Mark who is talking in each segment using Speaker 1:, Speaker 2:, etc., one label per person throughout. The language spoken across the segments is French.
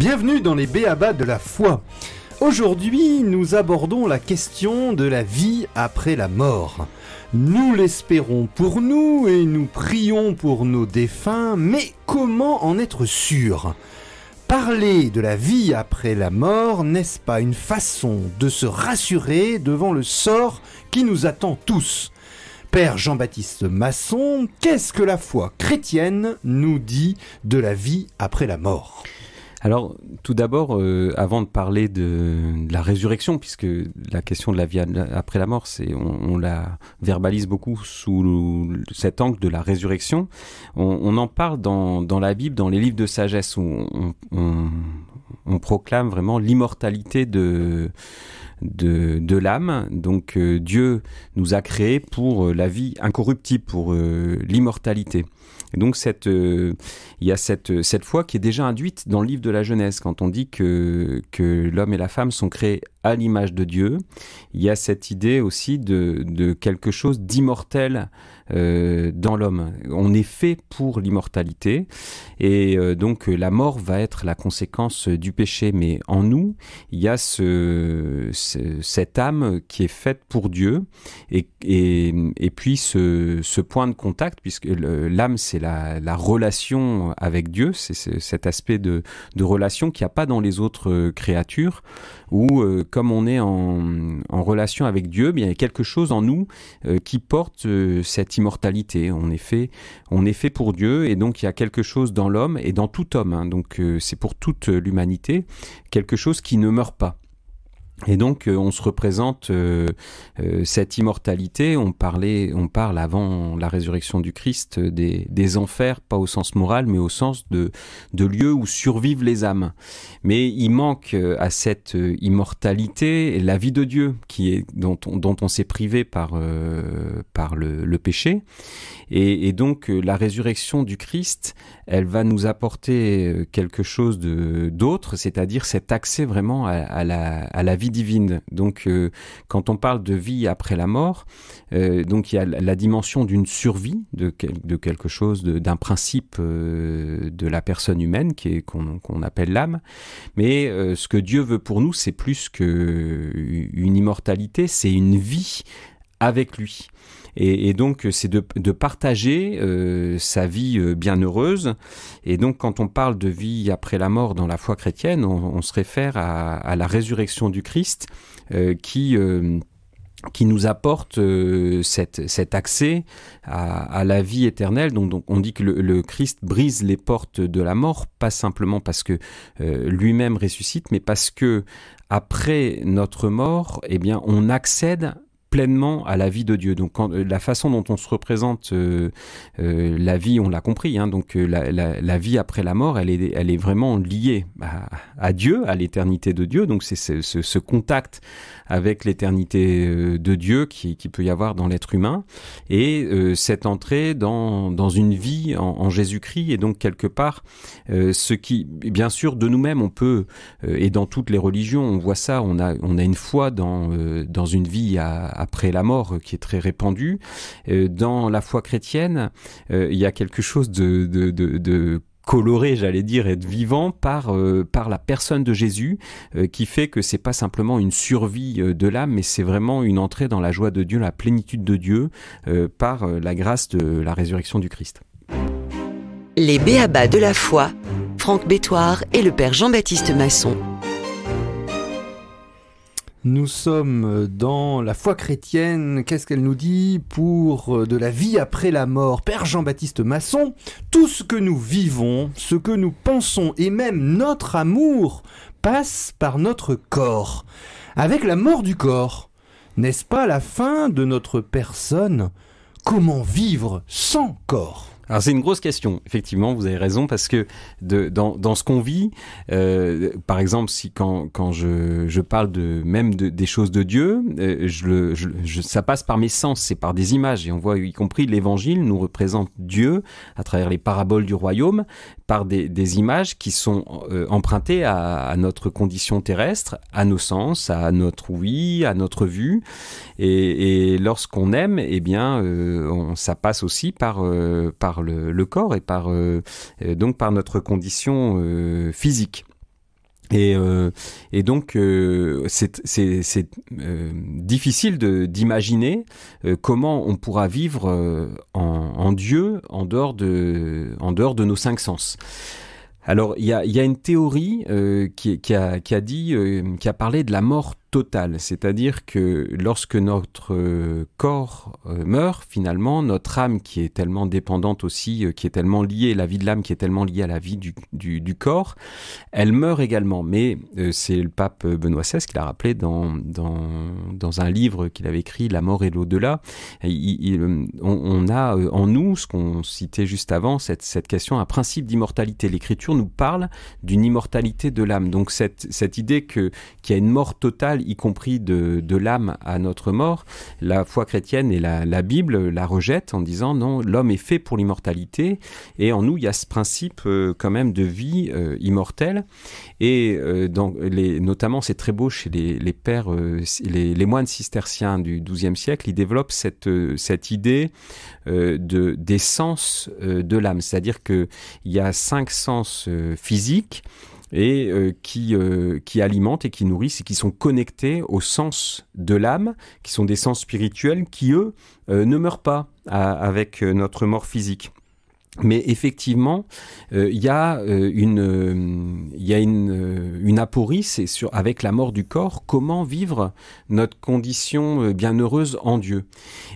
Speaker 1: Bienvenue dans les Béabas de la foi. Aujourd'hui, nous abordons la question de la vie après la mort. Nous l'espérons pour nous et nous prions pour nos défunts, mais comment en être sûr Parler de la vie après la mort, n'est-ce pas une façon de se rassurer devant le sort qui nous attend tous Père Jean-Baptiste Masson, qu'est-ce que la foi chrétienne
Speaker 2: nous dit de la vie après la mort alors, tout d'abord, euh, avant de parler de, la résurrection, puisque la question de la vie après la mort, c'est on, la verbalise beaucoup sous cet angle de la résurrection. On, en parle dans, la Bible, dans les livres de sagesse, où on, proclame vraiment l'immortalité de de, l'âme. Donc euh, Dieu nous a créés pour euh, la vie incorruptible, pour l'immortalité. Et donc cette, euh, il y a cette, foi qui est déjà induite dans le livre de la jeunesse, quand on dit que, l'homme et la femme sont créés à l'image de Dieu, il y a cette idée aussi de quelque chose d'immortel euh, dans l'homme. On est fait pour l'immortalité et euh, donc la mort va être la conséquence du péché. Mais en nous, il y a ce, cette âme qui est faite pour Dieu et, puis ce, point de contact, puisque l'âme c'est la, relation avec Dieu, c'est cet aspect de, relation qu'il n'y a pas dans les autres euh, créatures, où comme on est en, relation avec Dieu, il y a quelque chose en nous qui porte cette immortalité. On est fait, on pour Dieu, et donc il y a quelque chose dans l'homme et dans tout homme. Hein. donc euh, c'est pour toute l'humanité quelque chose qui ne meurt pas. Et donc, euh, on se représente euh, euh, cette immortalité. On parlait, on parle avant la résurrection du Christ des, enfers, pas au sens moral, mais au sens de, de lieu où survivent les âmes. Mais il manque à cette immortalité la vie de Dieu, qui est dont on, s'est privé par par le, péché. Et, donc, la résurrection du Christ, elle va nous apporter quelque chose de d'autre, c'est-à-dire cet accès vraiment à, à la à la vie divine. Donc, euh, quand on parle de vie après la mort, euh, donc il y a la dimension d'une survie, de, quelque chose, d'un principe euh, de la personne humaine qui est qu'on appelle l'âme. Mais ce que Dieu veut pour nous, c'est plus que une immortalité, c'est une vie avec lui. Et, donc, c'est de, partager euh, sa vie euh, bienheureuse. Et donc, quand on parle de vie après la mort dans la foi chrétienne, on, se réfère à, la résurrection du Christ euh, qui qui nous apporte cet accès à, la vie éternelle. Donc, on dit que le, Christ brise les portes de la mort, pas simplement parce que lui-même ressuscite, mais parce que après notre mort, eh bien, on accède pleinement à la vie de Dieu. Donc euh, la façon dont on se représente euh, euh, la vie, on l'a compris, hein, donc la, la, la, vie après la mort, elle est, elle est vraiment liée à, à Dieu, à l'éternité de Dieu. Donc c'est ce, ce, ce, contact avec l'éternité de Dieu qui, qui, peut y avoir dans l'être humain et cette entrée dans, dans, une vie en, en Jésus-Christ et donc quelque part ce qui, bien sûr, de nous-mêmes, on peut, et dans toutes les religions, on voit ça, on a, on a une foi dans, dans une vie à après la mort euh, qui est très répandue. Euh, dans la foi chrétienne, euh, il y a quelque chose de, coloré, j'allais dire, et de vivant par, par la personne de Jésus, qui fait que c'est pas simplement une survie de l'âme, mais c'est vraiment une entrée dans la joie de Dieu, la plénitude de Dieu, par la grâce de la résurrection du Christ. Les Béabas de la foi, Franck Bétoir et le Père Jean-Baptiste Masson.
Speaker 1: Nous sommes dans la foi chrétienne, qu'est-ce qu'elle nous dit pour euh, de la vie après la mort Père Jean-Baptiste Masson, tout ce que nous vivons, ce que nous pensons et même notre amour passe par notre corps, avec la mort du corps. N'est-ce pas la fin de notre personne Comment vivre sans corps
Speaker 2: alors c'est une grosse question, effectivement, vous avez raison, parce que de, dans, dans, ce qu'on vit, euh, par exemple, si quand, quand je, je, parle de même de, des choses de Dieu, euh, je le, je, ça passe par mes sens, c'est par des images, et on voit y compris l'Évangile nous représente Dieu à travers les paraboles du royaume, par des, des images qui sont euh, empruntées à, à, notre condition terrestre, à nos sens, à notre oui, à notre vue, et, et lorsqu'on aime, eh bien, euh, on, ça passe aussi par, par le, corps et par, euh, euh, donc par notre condition euh, physique. Et, et, donc, c'est difficile d'imaginer comment on pourra vivre en, Dieu en dehors, de, en dehors de nos cinq sens. Alors, il y a, y a, une théorie qui, a, qui, a, dit, qui a parlé de la mort total, c'est-à-dire que lorsque notre euh, corps euh, meurt, finalement, notre âme qui est tellement dépendante aussi, euh, qui est tellement liée, la vie de l'âme qui est tellement liée à la vie du, corps, elle meurt également. Mais c'est le pape Benoît XVI qui l'a rappelé dans, dans, un livre qu'il avait écrit, La mort et l'au-delà. On, a en nous, ce qu'on citait juste avant, cette, question, un principe d'immortalité. L'écriture nous parle d'une immortalité de l'âme. Donc cette, cette idée qu'il y a une mort totale, y compris de, l'âme à notre mort. La foi chrétienne et la, Bible la rejettent en disant non, l'homme est fait pour l'immortalité et en nous, il y a ce principe euh, quand même de vie euh, immortelle. Et euh, donc les, notamment, c'est très beau chez les, pères, les, moines cisterciens du XIIe siècle, ils développent cette, cette idée de, des sens de l'âme, c'est-à-dire qu'il y a cinq sens physiques et euh, qui, euh, qui alimentent et qui nourrissent et qui sont connectés au sens de l'âme, qui sont des sens spirituels qui, eux, euh, ne meurent pas avec notre mort physique. Mais effectivement, euh, euh, euh, il y a, une, une, aporie, c'est sur, avec la mort du corps, comment vivre notre condition bienheureuse en Dieu.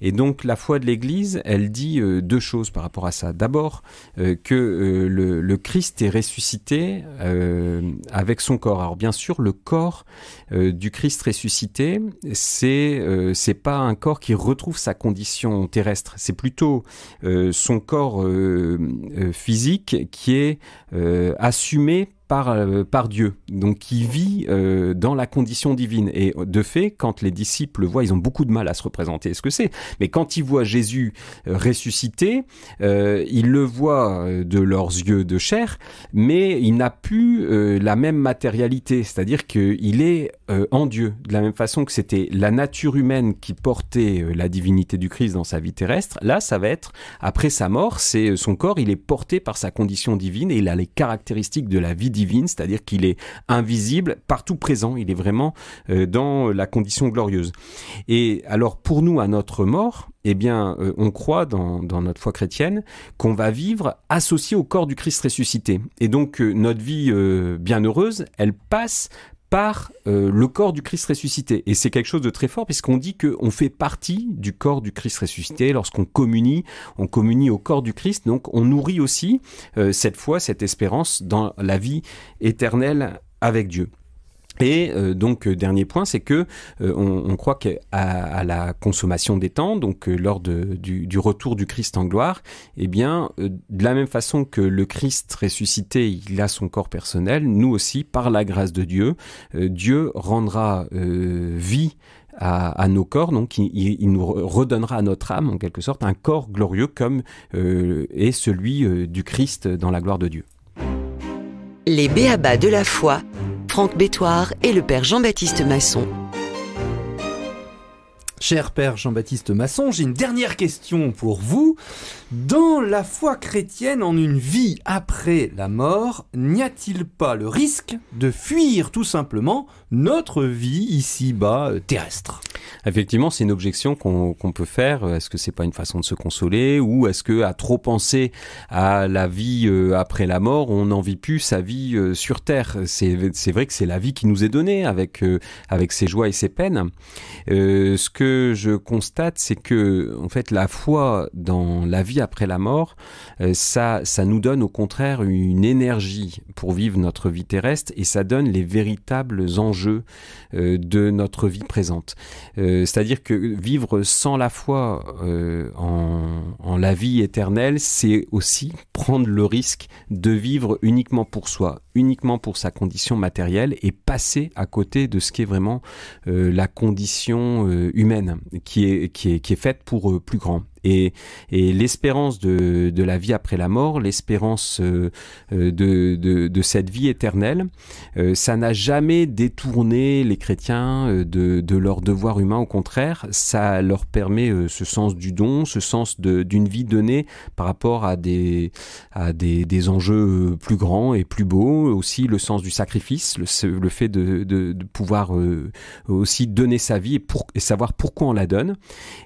Speaker 2: Et donc la foi de l'Église, elle dit deux choses par rapport à ça. D'abord, que le, le, Christ est ressuscité avec son corps. Alors bien sûr, le corps du Christ ressuscité, c'est c'est pas un corps qui retrouve sa condition terrestre, c'est plutôt son corps euh, euh, physique qui est euh, assumée euh, par, Dieu, donc qui vit euh, dans la condition divine. Et de fait, quand les disciples le voient, ils ont beaucoup de mal à se représenter ce que c'est. Mais quand ils voient Jésus euh, ressuscité, ils le voient de leurs yeux de chair, mais il n'a plus la même matérialité, c'est-à-dire qu'il est en Dieu, de la même façon que c'était la nature humaine qui portait la divinité du Christ dans sa vie terrestre, là ça va être, après sa mort, c'est son corps, il est porté par sa condition divine et il a les caractéristiques de la vie divine c'est-à-dire qu'il est invisible, partout présent, il est vraiment euh, dans la condition glorieuse. Et alors pour nous, à notre mort, eh bien, euh, on croit dans, notre foi chrétienne qu'on va vivre associé au corps du Christ ressuscité. Et donc, euh, notre vie bienheureuse, elle passe par euh, le corps du Christ ressuscité. Et c'est quelque chose de très fort puisqu'on dit qu'on fait partie du corps du Christ ressuscité. Lorsqu'on communie, on communie au corps du Christ. Donc on nourrit aussi euh, cette foi, cette espérance dans la vie éternelle avec Dieu. Et euh, donc euh, dernier point, c'est que euh, on, croit qu'à à la consommation des temps, donc lors du, retour du Christ en gloire, eh bien de la même façon que le Christ ressuscité, il a son corps personnel, nous aussi, par la grâce de Dieu, Dieu rendra vie à, nos corps, donc il, nous redonnera à notre âme en quelque sorte un corps glorieux comme est celui du Christ dans la gloire de Dieu. Les béabas de la foi Franck Bétoire et le père Jean-Baptiste Masson. Cher Père Jean-Baptiste
Speaker 1: Masson, j'ai une dernière question pour vous. Dans la foi chrétienne en une vie après la mort, n'y a-t-il pas le risque de fuir tout simplement
Speaker 2: notre vie ici-bas euh, terrestre Effectivement, c'est une objection qu'on peut faire. Est-ce que c'est pas une façon de se consoler ou est-ce que à trop penser à la vie euh, après la mort, on n'en vit plus sa vie euh, sur terre C'est vrai que c'est la vie qui nous est donnée avec euh, ses joies et ses peines. ce que je constate, c'est que en fait la foi dans la vie après la mort, ça nous donne au contraire une énergie pour vivre notre vie terrestre et ça donne les véritables enjeux de notre vie présente. Euh, c'est-à-dire que vivre sans la foi euh, en, la vie éternelle, c'est aussi prendre le risque de vivre uniquement pour soi, uniquement pour sa condition matérielle et passer à côté de ce qui est vraiment euh, la condition euh, humaine qui est, qui est, qui est faite pour euh, plus grand. Et, et l'espérance de, de, la vie après la mort, l'espérance de, de, cette vie éternelle, ça n'a jamais détourné les chrétiens de, de leur devoir humain. Au contraire, ça leur permet ce sens du don, ce sens d'une vie donnée par rapport à des, à des, des enjeux plus grands et plus beaux aussi le sens du sacrifice, le, fait de, pouvoir euh, aussi donner sa vie et, pour, savoir pourquoi on la donne.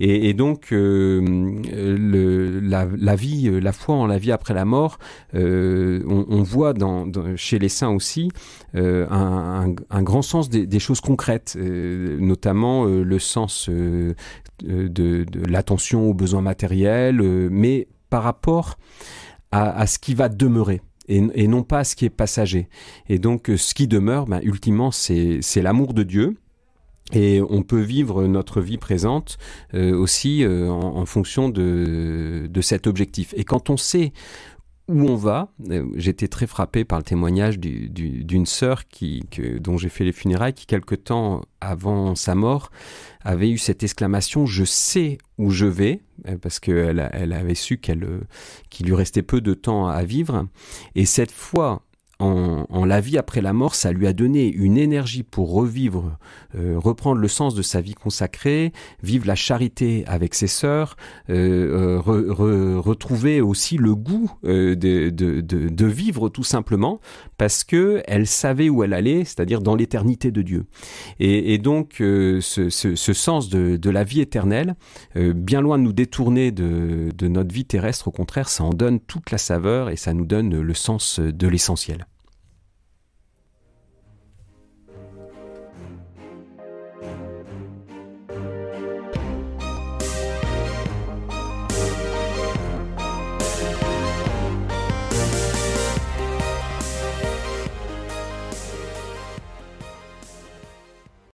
Speaker 2: Et, donc, euh, la, vie, euh, la foi en la vie après la mort, on, voit chez les saints aussi un, grand sens des, choses concrètes, notamment le sens de, l'attention aux besoins matériels, mais par rapport à ce qui va demeurer et, non pas ce qui est passager. Et donc euh, ce qui demeure, ben, ultimement, c'est l'amour de Dieu. Et on peut vivre notre vie présente euh, aussi euh, en, fonction de, de, cet objectif. Et quand on sait où on va. Euh, j'étais très frappé par le témoignage d'une sœur dont j'ai fait les funérailles, qui quelque temps avant sa mort avait eu cette exclamation Je sais où je vais, euh, parce qu'elle elle avait su euh, qu'il lui restait peu de temps à vivre. Et cette fois en, la vie après la mort, ça lui a donné une énergie pour revivre, euh, reprendre le sens de sa vie consacrée, vivre la charité avec ses sœurs, euh, euh, retrouver aussi le goût de, vivre tout simplement, parce que elle savait où elle allait, c'est-à-dire dans l'éternité de Dieu. Et, donc ce, sens de, la vie éternelle, bien loin de nous détourner de notre vie terrestre, au contraire, ça en donne toute la saveur et ça nous donne le sens de l'essentiel.